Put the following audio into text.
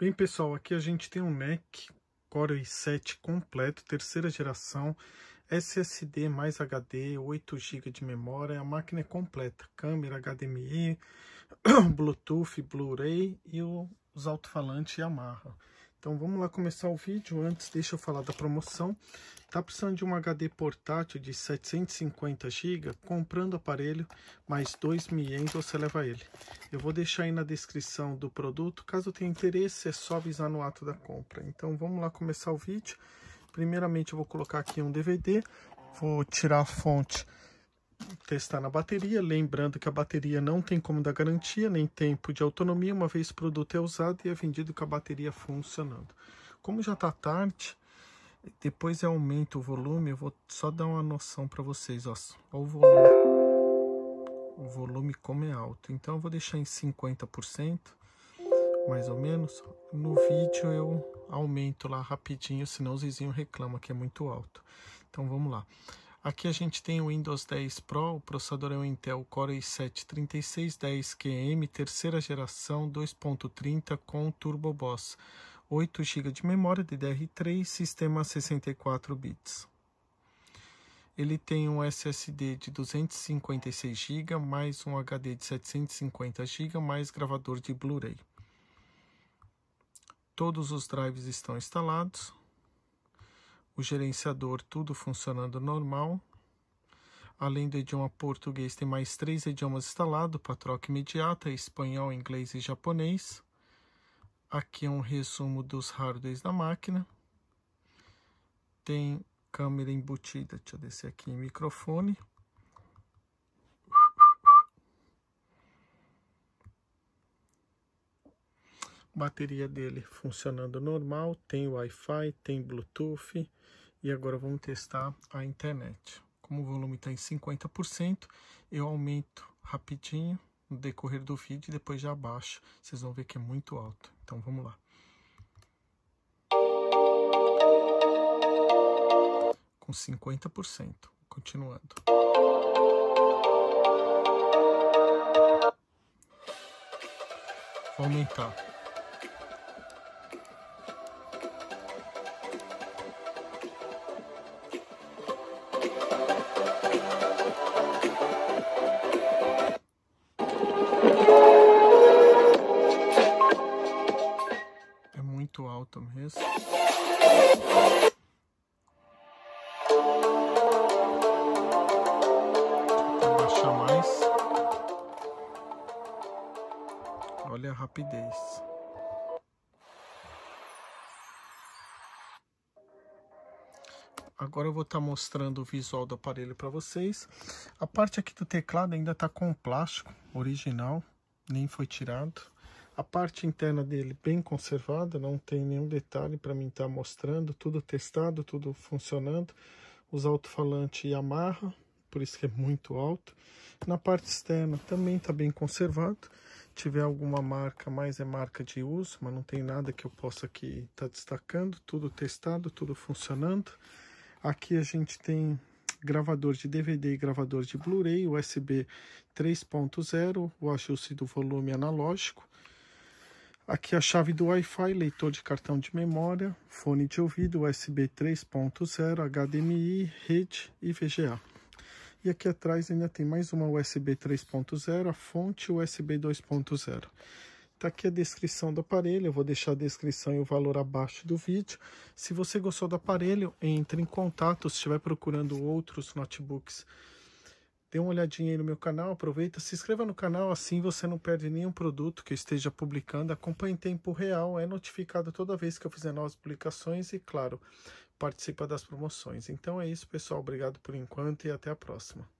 Bem, pessoal, aqui a gente tem um Mac Core i7 completo, terceira geração, SSD mais HD, 8 GB de memória, a máquina é completa, câmera HDMI, Bluetooth, Blu-ray e os alto-falantes Yamaha. Então vamos lá começar o vídeo, antes deixa eu falar da promoção. Tá precisando de um HD portátil de 750 GB? Comprando o aparelho, mais dois milhões você leva ele. Eu vou deixar aí na descrição do produto, caso tenha interesse é só avisar no ato da compra. Então vamos lá começar o vídeo. Primeiramente eu vou colocar aqui um DVD, vou tirar a fonte testar na bateria, lembrando que a bateria não tem como dar garantia nem tempo de autonomia, uma vez o produto é usado e é vendido com a bateria funcionando. Como já está tarde, depois eu aumento o volume, eu vou só dar uma noção para vocês, ó, o volume, o volume como é alto, então eu vou deixar em 50%, mais ou menos, no vídeo eu aumento lá rapidinho, senão o vizinho reclama que é muito alto. Então vamos lá. Aqui a gente tem o Windows 10 Pro, o processador é o Intel Core i7-3610QM, terceira geração 2.30 com Turbo Boss, 8 GB de memória DDR3, sistema 64 bits. Ele tem um SSD de 256 GB, mais um HD de 750 GB, mais gravador de Blu-ray. Todos os drives estão instalados o gerenciador tudo funcionando normal. Além do idioma português, tem mais três idiomas instalados para troca imediata, espanhol, inglês e japonês. Aqui é um resumo dos hardwares da máquina. Tem câmera embutida, deixa eu descer aqui em microfone. bateria dele funcionando normal, tem Wi-Fi, tem Bluetooth e agora vamos testar a internet. Como o volume está em 50%, eu aumento rapidinho no decorrer do vídeo e depois já baixo. Vocês vão ver que é muito alto. Então vamos lá. Com 50%, continuando. Vou aumentar. muito alta mesmo. Vou baixar mais. Olha a rapidez. agora eu vou estar tá mostrando o visual do aparelho para vocês. A parte aqui do teclado ainda está com plástico original, nem foi tirado. A parte interna dele bem conservada, não tem nenhum detalhe para mim estar tá mostrando, tudo testado, tudo funcionando. Os alto-falantes Yamaha, por isso que é muito alto. Na parte externa também está bem conservado. Tiver alguma marca, mas é marca de uso, mas não tem nada que eu possa aqui estar tá destacando. Tudo testado, tudo funcionando. Aqui a gente tem gravador de DVD e gravador de Blu-ray, USB 3.0, o ajuste do volume analógico. Aqui é a chave do Wi-Fi, leitor de cartão de memória, fone de ouvido, USB 3.0, HDMI, rede e VGA. E aqui atrás ainda tem mais uma USB 3.0, a fonte USB 2.0. Está aqui a descrição do aparelho, eu vou deixar a descrição e o valor abaixo do vídeo. Se você gostou do aparelho, entre em contato, se estiver procurando outros notebooks dê uma olhadinha aí no meu canal, aproveita, se inscreva no canal, assim você não perde nenhum produto que eu esteja publicando, acompanhe em tempo real, é notificado toda vez que eu fizer novas publicações e, claro, participa das promoções. Então é isso, pessoal, obrigado por enquanto e até a próxima.